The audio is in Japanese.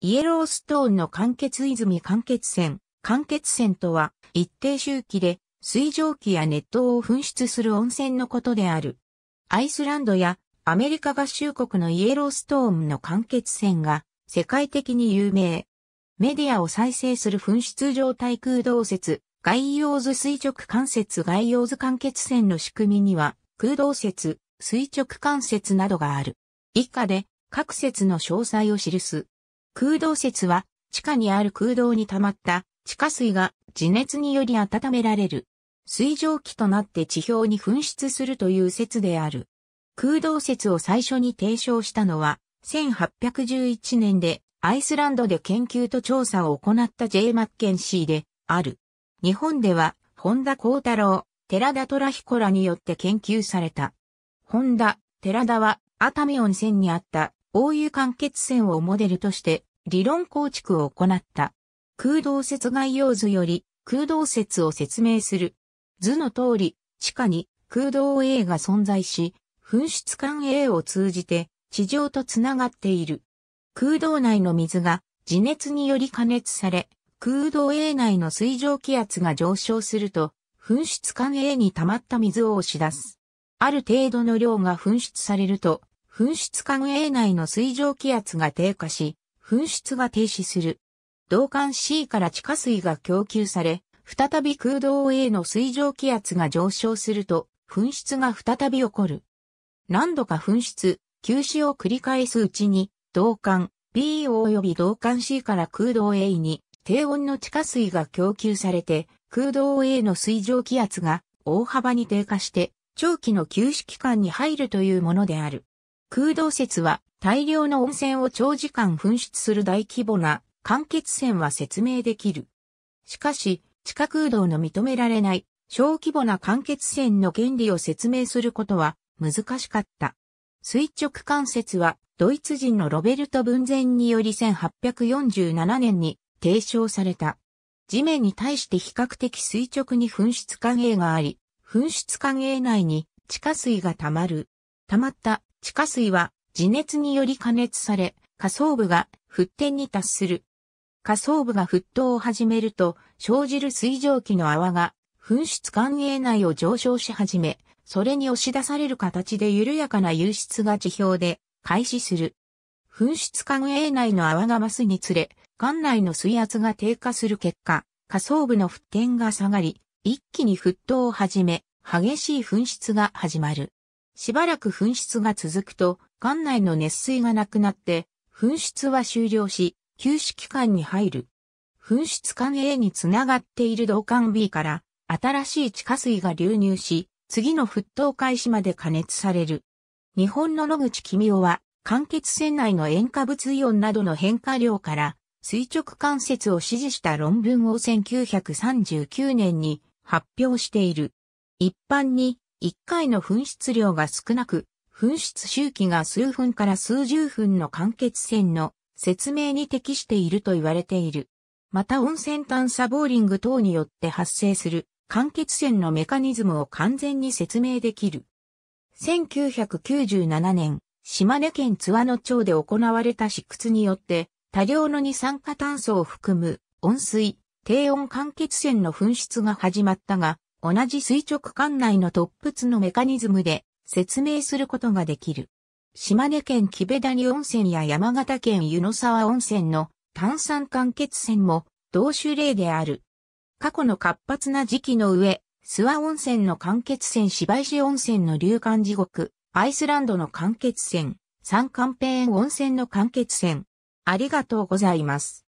イエローストーンの間欠泉間欠泉、間欠泉とは、一定周期で水蒸気や熱湯を噴出する温泉のことである。アイスランドやアメリカ合衆国のイエローストーンの間欠泉が世界的に有名。メディアを再生する噴出状態空洞説、外洋図垂直関節外洋図間欠泉の仕組みには、空洞説、垂直関節などがある。以下で、各説の詳細を記す。空洞説は、地下にある空洞に溜まった地下水が地熱により温められる。水蒸気となって地表に噴出するという説である。空洞説を最初に提唱したのは、1811年でアイスランドで研究と調査を行った J. マッケンシーである。日本では、本田光太郎、寺田ヒ彦らによって研究された。本田、寺田は熱海温泉にあった大湯間欠泉をモデルとして理論構築を行った。空洞説概要図より空洞説を説明する。図の通り、地下に空洞 A が存在し、噴出管 A を通じて地上とつながっている。空洞内の水が地熱により加熱され、空洞 A 内の水蒸気圧が上昇すると、噴出管 A に溜まった水を押し出す。ある程度の量が噴出されると、噴出管 A 内の水蒸気圧が低下し、噴出が停止する。導管 C から地下水が供給され、再び空洞 A の水蒸気圧が上昇すると、噴出が再び起こる。何度か噴出、休止を繰り返すうちに、導管 B 及び導管 C から空洞 A に低温の地下水が供給されて、空洞 A の水蒸気圧が大幅に低下して、長期の休止期間に入るというものである。空洞説は大量の温泉を長時間噴出する大規模な間欠泉は説明できる。しかし、地下空洞の認められない小規模な間欠泉の原理を説明することは難しかった。垂直関節はドイツ人のロベルト文前により1847年に提唱された。地面に対して比較的垂直に噴出管影があり、噴出管影内に地下水が溜まる。溜まった地下水は地熱により加熱され、下層部が沸点に達する。下層部が沸騰を始めると、生じる水蒸気の泡が、噴出管営内を上昇し始め、それに押し出される形で緩やかな湧出が地表で開始する。噴出管営内の泡が増すにつれ、管内の水圧が低下する結果、下層部の沸点が下がり、一気に沸騰を始め、激しい噴出が始まる。しばらく噴出が続くと、管内の熱水がなくなって、噴出は終了し、休止期間に入る。噴出管 A につながっている導管 B から新しい地下水が流入し、次の沸騰開始まで加熱される。日本の野口君夫は、間欠船内の塩化物イオンなどの変化量から、垂直関節を支持した論文を1939年に発表している。一般に、1回の噴出量が少なく、噴出周期が数分から数十分の間欠泉の説明に適していると言われている。また温泉探査ボーリング等によって発生する間欠泉のメカニズムを完全に説明できる。1997年、島根県津和野町で行われた試掘によって、多量の二酸化炭素を含む温水、低温間欠泉の噴出が始まったが、同じ垂直管内の突発のメカニズムで説明することができる。島根県木部谷温泉や山形県湯の沢温泉の炭酸間欠泉も同種例である。過去の活発な時期の上、諏訪温泉の間欠泉芝石温泉の流間地獄、アイスランドの間欠泉、三寒平温泉の間欠泉。ありがとうございます。